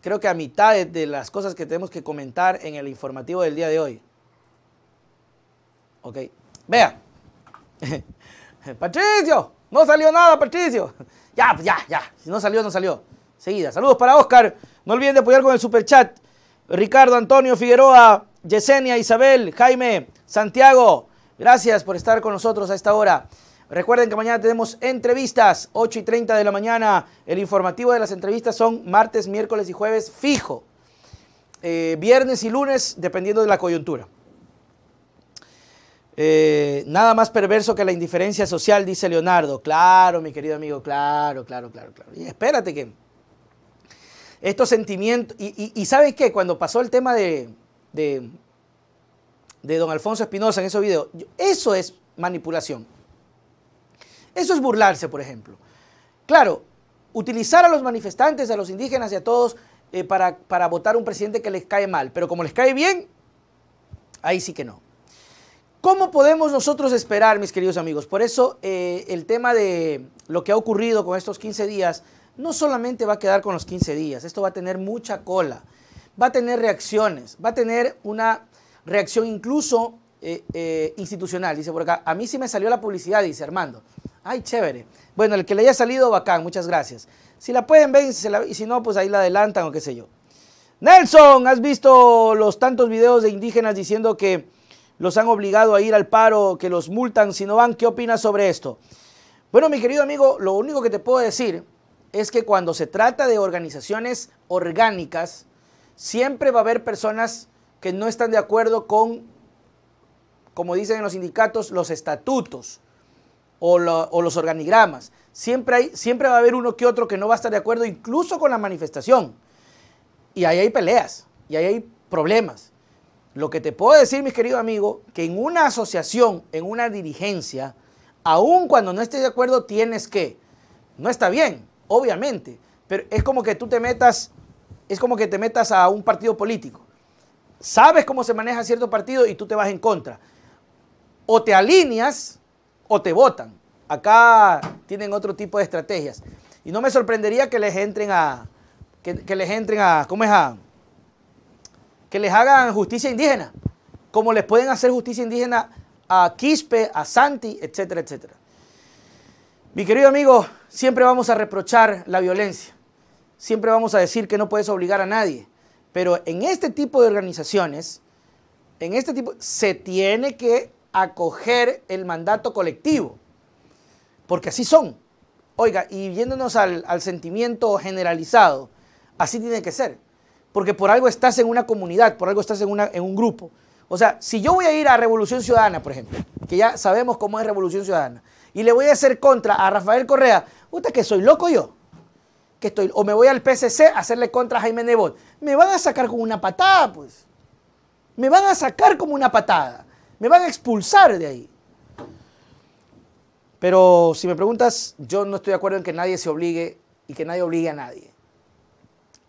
creo que a mitad de, las cosas que tenemos que comentar en el informativo del día de hoy. Ok, vea. Patricio, no salió nada, Patricio. Ya, ya, ya. Si no salió, no salió. Seguida. Saludos para Oscar. No olviden de apoyar con el superchat. Ricardo, Antonio, Figueroa, Yesenia, Isabel, Jaime, Santiago. Gracias por estar con nosotros a esta hora. Recuerden que mañana tenemos entrevistas, 8 y 30 de la mañana. El informativo de las entrevistas son martes, miércoles y jueves fijo. Eh, viernes y lunes, dependiendo de la coyuntura. Eh, nada más perverso que la indiferencia social, dice Leonardo. Claro, mi querido amigo, claro, claro, claro, claro. Y espérate que estos sentimientos... Y, ¿sabes qué? Cuando pasó el tema de, de, don Alfonso Espinosa en ese video, eso es manipulación. Eso es burlarse, por ejemplo. Claro, utilizar a los manifestantes, a los indígenas y a todos eh, para, para votar un presidente que les cae mal, pero como les cae bien, ahí sí que no. ¿Cómo podemos nosotros esperar, mis queridos amigos? Por eso eh, el tema de lo que ha ocurrido con estos 15 días no solamente va a quedar con los 15 días, esto va a tener mucha cola, va a tener reacciones, va a tener una reacción incluso eh, institucional. Dice por acá, a mí sí me salió la publicidad, dice Armando. Ay, chévere. Bueno, el que le haya salido, bacán, muchas gracias. Si la pueden ver y si, no, pues ahí la adelantan o qué sé yo. Nelson, ¿has visto los tantos videos de indígenas diciendo que los han obligado a ir al paro, que los multan si no van? ¿Qué opinas sobre esto? Bueno, mi querido amigo, lo único que te puedo decir es que cuando se trata de organizaciones orgánicas, siempre va a haber personas que no están de acuerdo con, como dicen en los sindicatos, los estatutos o, los organigramas. Siempre, hay, siempre va a haber uno que otro que no va a estar de acuerdo, incluso con la manifestación. Y ahí hay peleas, y ahí hay problemas. Lo que te puedo decir, mis queridos amigos, que en una asociación, en una dirigencia, aun cuando no estés de acuerdo, tienes que. No está bien, obviamente, pero es como que tú te metas, es como que te metas a un partido político. Sabes cómo se maneja cierto partido y tú te vas en contra. O te alineas o te votan. Acá tienen otro tipo de estrategias. Y no me sorprendería que les entren a, que, les entren a, ¿cómo es a? Que les hagan justicia indígena, como les pueden hacer justicia indígena a Quispe, a Santi, etcétera, etcétera. Mi querido amigo, siempre vamos a reprochar la violencia, siempre vamos a decir que no puedes obligar a nadie, pero en este tipo de organizaciones, en este tipo, se tiene que acoger el mandato colectivo, porque así son. Oiga, y viéndonos al, sentimiento generalizado, así tiene que ser, porque por algo estás en una comunidad, por algo estás en, en un grupo. O sea, si yo voy a ir a Revolución Ciudadana, por ejemplo, que ya sabemos cómo es Revolución Ciudadana, y le voy a hacer contra a Rafael Correa, usted que soy loco yo, que estoy, o me voy al PSC a hacerle contra a Jaime Nebot, me van a sacar como una patada, pues. Me van a sacar como una patada me van a expulsar de ahí. Pero si me preguntas, yo no estoy de acuerdo en que nadie se obligue y que nadie obligue a nadie.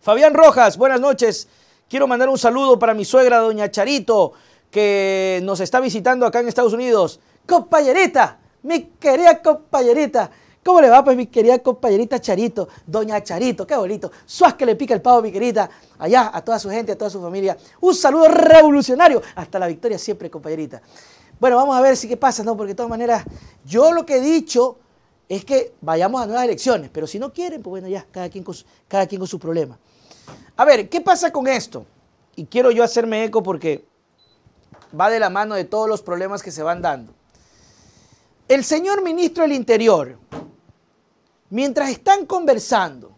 Fabián Rojas, buenas noches. Quiero mandar un saludo para mi suegra, doña Charito, que nos está visitando acá en Estados Unidos. Compañerita, mi querida compañerita, ¿Cómo le va, pues, mi querida compañerita Charito? Doña Charito, qué bonito. Suas, que le pica el pavo, mi querida. Allá, a toda su gente, a toda su familia. Un saludo revolucionario. Hasta la victoria siempre, compañerita. Bueno, vamos a ver si qué pasa, ¿no? Porque de todas maneras, yo lo que he dicho es que vayamos a nuevas elecciones. Pero si no quieren, pues bueno, ya, cada quien cada quien con su problema. A ver, ¿qué pasa con esto? Y quiero yo hacerme eco porque va de la mano de todos los problemas que se van dando. El señor ministro del Interior, mientras están conversando,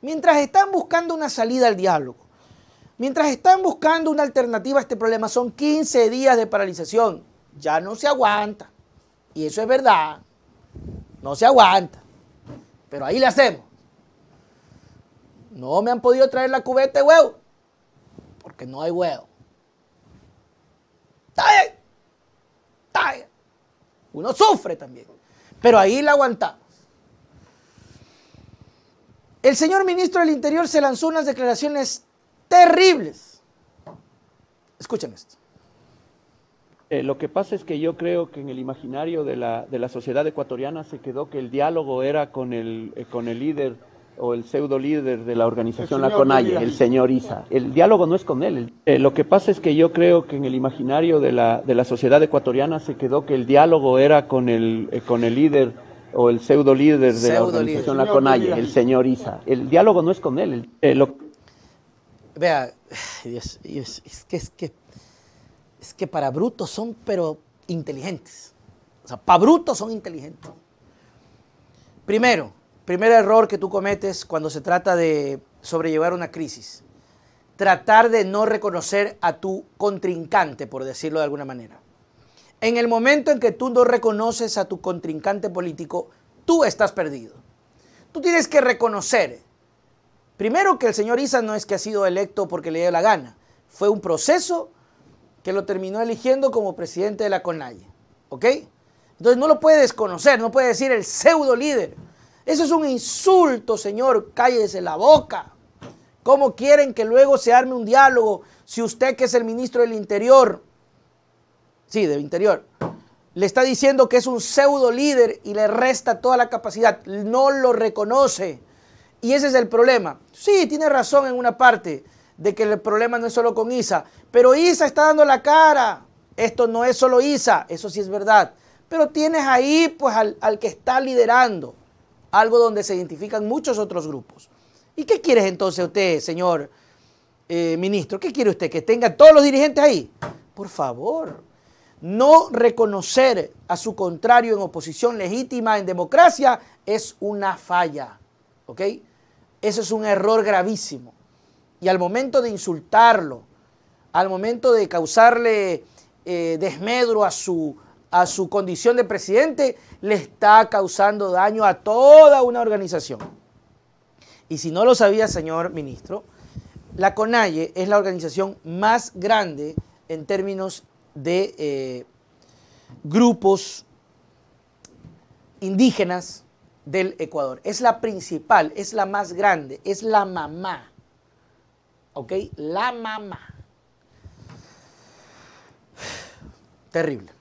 mientras están buscando una salida al diálogo, mientras están buscando una alternativa a este problema, son 15 días de paralización. Ya no se aguanta. Y eso es verdad. No se aguanta. Pero ahí le hacemos. No me han podido traer la cubeta de huevo. Porque no hay huevo. Está bien. Uno sufre también. Pero ahí la aguantamos. El señor ministro del Interior se lanzó unas declaraciones terribles. Escuchen esto. Eh, lo que pasa es que yo creo que en el imaginario de la, sociedad ecuatoriana se quedó que el diálogo era con el, eh, con el líder o el pseudo líder de la organización La Conalle, el señor Isa. El diálogo no es con él. Eh, lo que pasa es que yo creo que en el imaginario de la, sociedad ecuatoriana se quedó que el diálogo era con con el líder o el pseudo líder de la organización La Conalle, el señor Isa. El diálogo no es con él. Vea, es, que, es, que, es que para brutos son, pero inteligentes. O sea, para brutos son inteligentes. Primero, primer error que tú cometes cuando se trata de sobrellevar una crisis. Tratar de no reconocer a tu contrincante, por decirlo de alguna manera. En el momento en que tú no reconoces a tu contrincante político, tú estás perdido. Tú tienes que reconocer, primero, que el señor Isa no es que ha sido electo porque le dio la gana. Fue un proceso que lo terminó eligiendo como presidente de la CONAIE. ¿Ok? Entonces no lo puede desconocer, no puede decir el pseudo líder. Eso es un insulto, señor. Cállese la boca. ¿Cómo quieren que luego se arme un diálogo si usted que es el ministro del Interior sí, del interior, le está diciendo que es un pseudo líder y le resta toda la capacidad, no lo reconoce. Y ese es el problema. Sí, tiene razón en una parte de que el problema no es solo con Isa, pero Isa está dando la cara. Esto no es solo Isa, eso sí es verdad. Pero tienes ahí pues al, que está liderando, algo donde se identifican muchos otros grupos. ¿Y qué quieres entonces usted, señor eh, ministro? ¿Qué quiere usted? ¿Que tenga todos los dirigentes ahí? Por favor, no reconocer a su contrario en oposición legítima en democracia es una falla. ¿Ok? Ese es un error gravísimo. Y al momento de insultarlo, al momento de causarle eh, desmedro a su, a su condición de presidente, le está causando daño a toda una organización. Y si no lo sabía, señor ministro, la CONAIE es la organización más grande en términos de eh, grupos indígenas del Ecuador. Es la principal, es la más grande, es la mamá. ¿Ok? La mamá. Terrible.